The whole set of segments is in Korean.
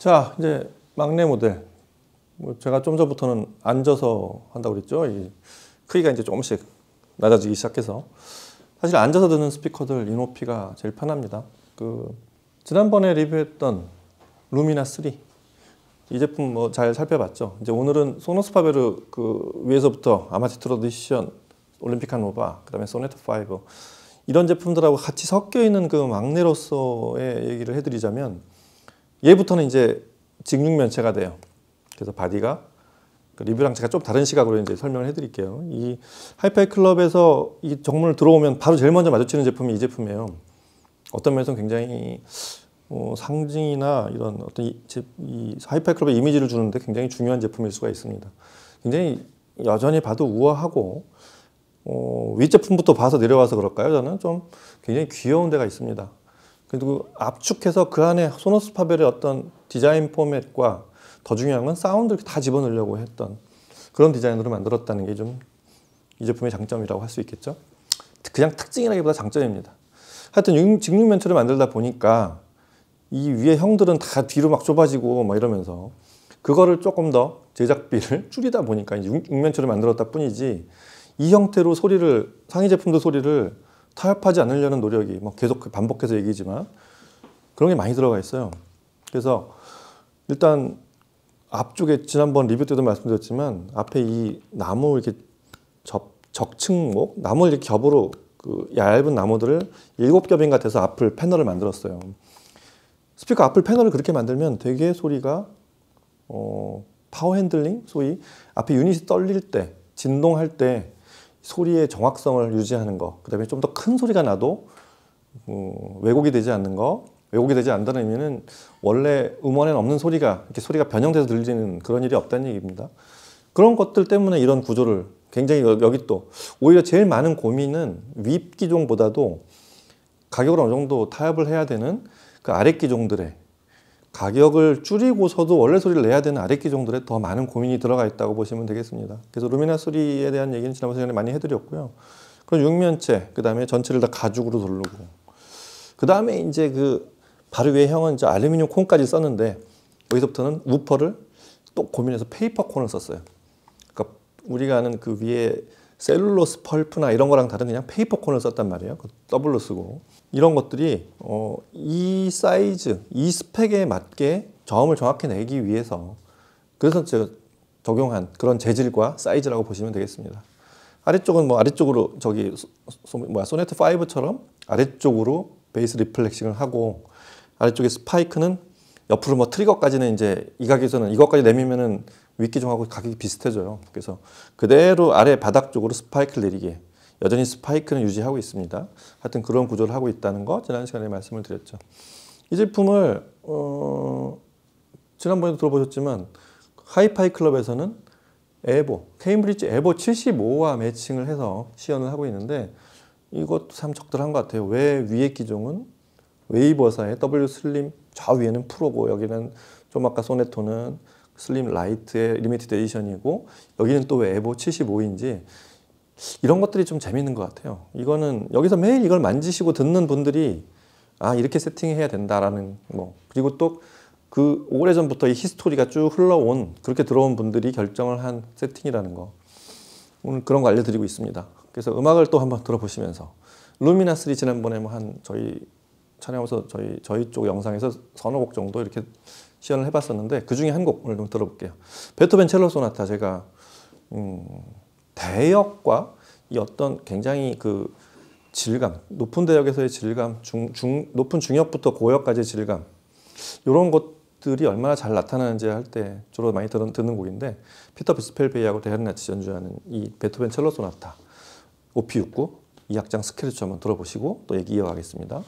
자, 이제 막내 모델. 뭐 제가 좀 전부터는 앉아서 한다고 그랬죠. 크기가 이제 조금씩 낮아지기 시작해서. 사실 앉아서 듣는 스피커들 이노피가 제일 편합니다. 그 지난번에 리뷰했던 루미나 3. 이 제품 뭐 잘 살펴봤죠. 이제 오늘은 소노스 파베르 그 위에서부터 아마티트로 디션 올림픽 한노바, 그다음에 소네트 5 이런 제품들하고 같이 섞여 있는 그 막내로서의 얘기를 해드리자면 얘부터는 이제 직육면체가 돼요. 그래서 바디가 그 리뷰랑 제가 좀 다른 시각으로 이제 설명을 해드릴게요. 이 하이파이 클럽에서 이 정문을 들어오면 바로 제일 먼저 마주치는 제품이 이 제품이에요. 어떤 면에서 굉장히 어, 상징이나 이런 어떤 이, 이 하이파이 클럽의 이미지를 주는데 굉장히 중요한 제품일 수가 있습니다. 굉장히 여전히 봐도 우아하고 어, 윗제품부터 봐서 내려와서 그럴까요? 저는 좀 굉장히 귀여운 데가 있습니다. 그리고 압축해서 그 안에 소노스 파벨의 어떤 디자인 포맷과 더 중요한 건 사운드를 다 집어넣으려고 했던 그런 디자인으로 만들었다는 게 좀 이 제품의 장점이라고 할 수 있겠죠. 그냥 특징이라기보다 장점입니다. 하여튼 직육면체를 만들다 보니까 이 위에 형들은 다 뒤로 막 좁아지고 막 이러면서 그거를 조금 더 제작비를 줄이다 보니까 육면체를 만들었다 뿐이지 이 형태로 소리를 상위 제품도 소리를 타협하지 않으려는 노력이 뭐 계속 그 반복해서 얘기지만 그런 게 많이 들어가 있어요. 그래서 일단 앞쪽에 지난번 리뷰 때도 말씀드렸지만 앞에 이 나무 이렇게 접, 적층목 나무 이렇게 겹으로 그 얇은 나무들을 일곱 겹인 같아서 앞을 패널을 만들었어요. 스피커 앞을 패널을 그렇게 만들면 되게 소리가 어, 파워 핸들링 소위 앞에 유닛이 떨릴 때 진동할 때 소리의 정확성을 유지하는 것, 그다음에 좀 더 큰 소리가 나도 어, 왜곡이 되지 않는 거, 왜곡이 되지 않는다는 의미는 원래 음원에는 없는 소리가 이렇게 소리가 변형돼서 들리는 그런 일이 없다는 얘기입니다. 그런 것들 때문에 이런 구조를 굉장히 여기 또 오히려 제일 많은 고민은 윗 기종보다도 가격을 어느 정도 타협을 해야 되는 그아랫 기종들의 가격을 줄이고서도 원래 소리를 내야 되는 아랫기 정도에 더 많은 고민이 들어가 있다고 보시면 되겠습니다. 그래서 루미나 소에 대한 얘기는 지난번 시간에 많이 해드렸고요. 그럼 육면체, 그 다음에 전체를 다 가죽으로 돌르고, 그 다음에 이제 그 바로 위에 형은 이제 알루미늄 콘까지 썼는데 여기서부터는 우퍼를 또 고민해서 페이퍼 콘을 썼어요. 그러니까 우리가 아는 그 위에 셀룰로스 펄프나 이런 거랑 다른 그냥 페이퍼콘을 썼단 말이에요. 그 더블로 쓰고 이런 것들이 어, 이 사이즈, 이 스펙에 맞게 저음을 정확히 내기 위해서 그래서 제가 적용한 그런 재질과 사이즈라고 보시면 되겠습니다. 아래쪽은 뭐 아래쪽으로 저기 소, 소, 뭐야 소네트 5처럼 아래쪽으로 베이스 리플렉싱을 하고 아래쪽에 스파이크는 옆으로 뭐 트리거까지는 이제 이가에서는 이것까지 내밀면은 위키종하고 가격이 비슷해져요. 그래서 그대로 아래 바닥 쪽으로 스파이크를 내리게 여전히 스파이크는 유지하고 있습니다. 하여튼 그런 구조를 하고 있다는 거 지난 시간에 말씀을 드렸죠. 이 제품을 어, 지난번에도 들어보셨지만 하이파이 클럽에서는 에보, 케임브리지 에보 75와 매칭을 해서 시연을 하고 있는데 이것도 참 적절한 것 같아요. 왜 위에 기종은 웨이버사의 W 슬림, 좌위에는 프로고 여기는 좀 아까 소네토는 슬림 라이트의 리미티드 에디션이고 여기는 또 왜 에보 75인지 이런 것들이 좀 재밌는 것 같아요. 이거는 여기서 매일 이걸 만지시고 듣는 분들이 아 이렇게 세팅해야 된다라는 뭐 그리고 또 그 오래전부터 이 히스토리가 쭉 흘러온 그렇게 들어온 분들이 결정을 한 세팅이라는 거 오늘 그런 거 알려드리고 있습니다. 그래서 음악을 또 한번 들어보시면서 루미나스 지난번에 뭐한 저희 촬영하면서 저희 저희 쪽 영상에서 서너 곡 정도 이렇게 시연을 해봤었는데 그 중에 한 곡 오늘 좀 들어볼게요. 베토벤 첼로 소나타 제가 음, 대역과 이 어떤 굉장히 그 질감, 높은 대역에서의 질감, 중, 중, 높은 중역부터 고역까지의 질감 이런 것들이 얼마나 잘 나타나는지 할 때 주로 많이 들은, 듣는 곡인데 피터 비스펠베이하고 데헤나치 연주하는 이 베토벤 첼로 소나타 오피 69이 악장 스케치 한번 들어보시고 또 얘기 이어가겠습니다.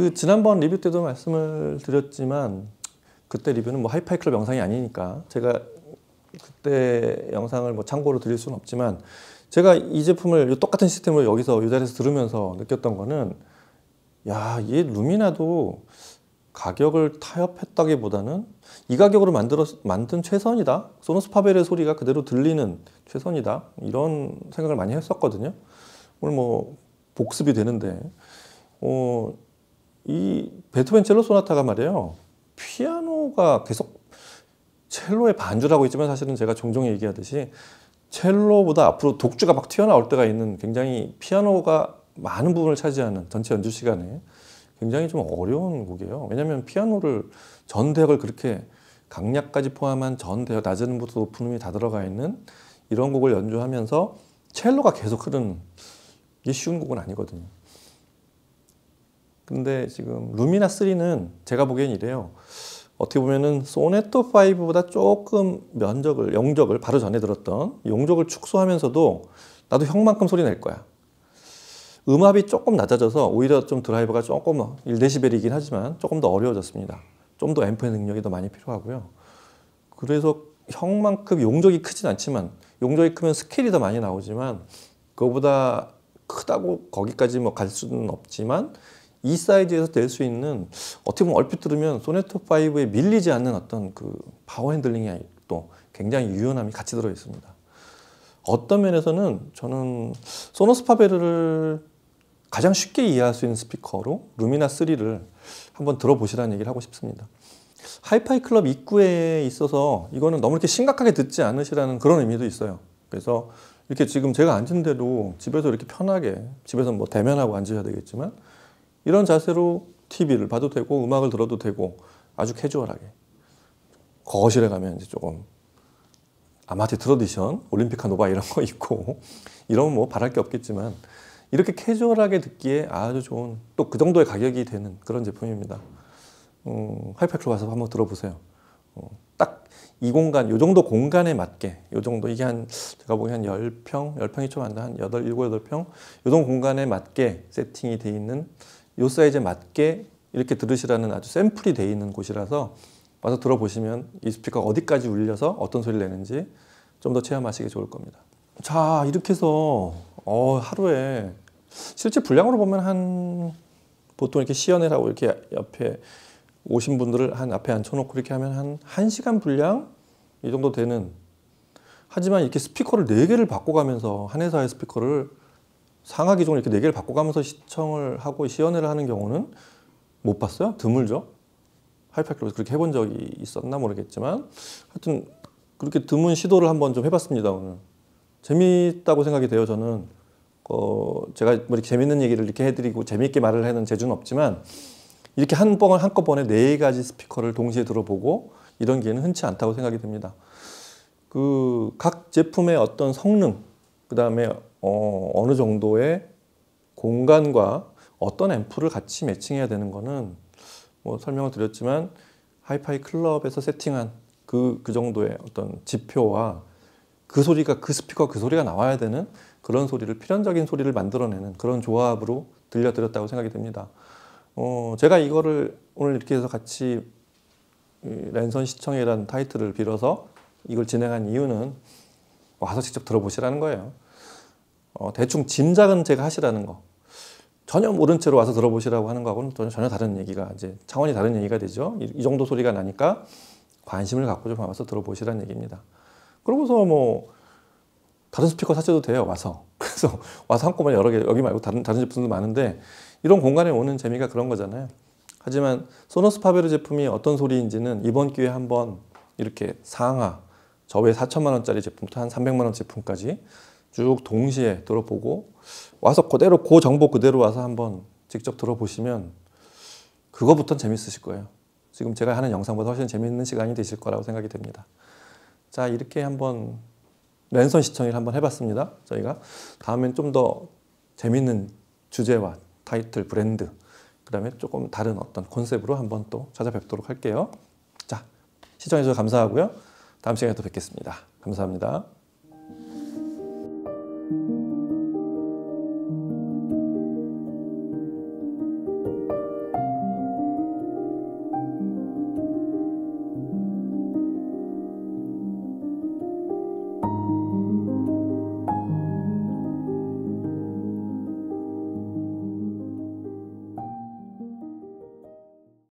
그 지난번 리뷰 때도 말씀을 드렸지만 그때 리뷰는 뭐 하이파이 클럽 영상이 아니니까 제가 그때 영상을 뭐 참고로 드릴 수는 없지만 제가 이 제품을 똑같은 시스템으로 여기서 이 자리에서 들으면서 느꼈던 거는 야, 이 루미나도 가격을 타협했다기보다는 이 가격으로 만들어, 만든 최선이다. 소노스 파벨의 소리가 그대로 들리는 최선이다. 이런 생각을 많이 했었거든요. 오늘 뭐 복습이 되는데 어, 이 베토벤 첼로 소나타가 말이에요. 피아노가 계속 첼로의 반주라고 있지만 사실은 제가 종종 얘기하듯이 첼로보다 앞으로 독주가 막 튀어나올 때가 있는 굉장히 피아노가 많은 부분을 차지하는 전체 연주 시간에 굉장히 좀 어려운 곡이에요. 왜냐하면 피아노를 전 대역을 그렇게 강약까지 포함한 전 대역 낮은 음부터 높은 음이 다 들어가 있는 이런 곡을 연주하면서 첼로가 계속 흐르는 이게 쉬운 곡은 아니거든요. 근데 지금 루미나 3는 제가 보기엔 이래요. 어떻게 보면은 소네토 5보다 조금 면적을 용적을 바로 전에 들었던 용적을 축소하면서도 나도 형만큼 소리 낼 거야. 음압이 조금 낮아져서 오히려 좀 드라이버가 조금 1시벨이긴 하지만 조금 더 어려워졌습니다. 좀 더 앰프의 능력이 더 많이 필요하고요. 그래서 형만큼 용적이 크진 않지만 용적이 크면 스케일이 더 많이 나오지만 그거보다 크다고 거기까지 뭐 갈 수는 없지만 이 사이즈에서 될 수 있는 어떻게 보면 얼핏 들으면 소네토 5에 밀리지 않는 어떤 그 파워 핸들링이 또 굉장히 유연함이 같이 들어 있습니다. 어떤 면에서는 저는 소노스 파베르를 가장 쉽게 이해할 수 있는 스피커로 루미나 3를 한번 들어보시라는 얘기를 하고 싶습니다. 하이파이 클럽 입구에 있어서 이거는 너무 이렇게 심각하게 듣지 않으시라는 그런 의미도 있어요. 그래서 이렇게 지금 제가 앉은 대로 집에서 이렇게 편하게 집에서 뭐 대면하고 앉으셔야 되겠지만 이런 자세로 TV를 봐도 되고 음악을 들어도 되고 아주 캐주얼하게 거실에 가면 이제 조금 아마티 트로디션, 올림픽카 노바 이런 거 있고 이런 뭐 바랄 게 없겠지만 이렇게 캐주얼하게 듣기에 아주 좋은 또 그 정도의 가격이 되는 그런 제품입니다. 어, 하이패클로 가서 한번 들어보세요. 어, 딱이 공간, 요 정도 공간에 맞게 요 정도 이게 한 제가 보기에 한 10평, 10평이 좀 안다 한 8, 7, 8평 요 정도 공간에 맞게 세팅이 돼 있는 요 사이즈에 맞게 이렇게 들으시라는 아주 샘플이 되어 있는 곳이라서 와서 들어보시면 이 스피커가 어디까지 울려서 어떤 소리를 내는지 좀 더 체험하시기 좋을 겁니다. 자 이렇게 해서 어, 하루에 실제 분량으로 보면 한 보통 이렇게 시연을 하고 이렇게 옆에 오신 분들을 한 앞에 앉혀놓고 이렇게 하면 한 1시간 분량 이 정도 되는 하지만 이렇게 스피커를 4개를 바꿔가면서 한 회사의 스피커를 상하 기종을 이렇게 네 개를 바꿔가면서 시청을 하고 시연회를 하는 경우는 못 봤어요. 드물죠. 하이파클로스 그렇게 해본 적이 있었나 모르겠지만 하여튼 그렇게 드문 시도를 한번 좀 해봤습니다 오늘 재미있다고 생각이 돼요 저는 어, 제가 뭐 이렇게 재밌는 얘기를 이렇게 해드리고 재미있게 말을 하는 재주는 없지만 이렇게 한번 한꺼번에 네 가지 스피커를 동시에 들어보고 이런 기회는 흔치 않다고 생각이 듭니다그 각 제품의 어떤 성능 그 다음에 어, 어느 정도의 공간과 어떤 앰프를 같이 매칭해야 되는 거는 뭐 설명을 드렸지만 하이파이 클럽에서 세팅한 그, 그 정도의 어떤 지표와 그 소리가 그 스피커 그 소리가 나와야 되는 그런 소리를 필연적인 소리를 만들어내는 그런 조합으로 들려드렸다고 생각이 됩니다. 어, 제가 이거를 오늘 이렇게 해서 같이 랜선 시청이라는 타이틀을 빌어서 이걸 진행한 이유는 와서 직접 들어보시라는 거예요. 어, 대충 짐작은 제가 하시라는 거 전혀 모른 채로 와서 들어보시라고 하는 거하고는 전혀 다른 얘기가 이제 차원이 다른 얘기가 되죠. 이, 이 정도 소리가 나니까 관심을 갖고 좀 와서 들어보시라는 얘기입니다. 그러고서 뭐 다른 스피커 사셔도 돼요 와서 그래서 와서 한꺼번에 여러 개 여기 말고 다른 다른 제품도 많은데 이런 공간에 오는 재미가 그런 거잖아요. 하지만 소노스 파베르 제품이 어떤 소리인지는 이번 기회에 한번 이렇게 상하 저외 4천만 원짜리 제품부터 한 300만 원 제품까지 쭉 동시에 들어보고 와서 그대로 그 정보 그대로 와서 한번 직접 들어보시면 그거부터는 재밌으실 거예요. 지금 제가 하는 영상보다 훨씬 재밌는 시간이 되실 거라고 생각이 됩니다. 자 이렇게 한번 랜선 시청을 한번 해봤습니다. 저희가 다음엔 좀 더 재밌는 주제와 타이틀, 브랜드 그 다음에 조금 다른 어떤 콘셉트로 한번 또 찾아뵙도록 할게요. 자 시청해주셔서 감사하고요. 다음 시간에 또 뵙겠습니다. 감사합니다.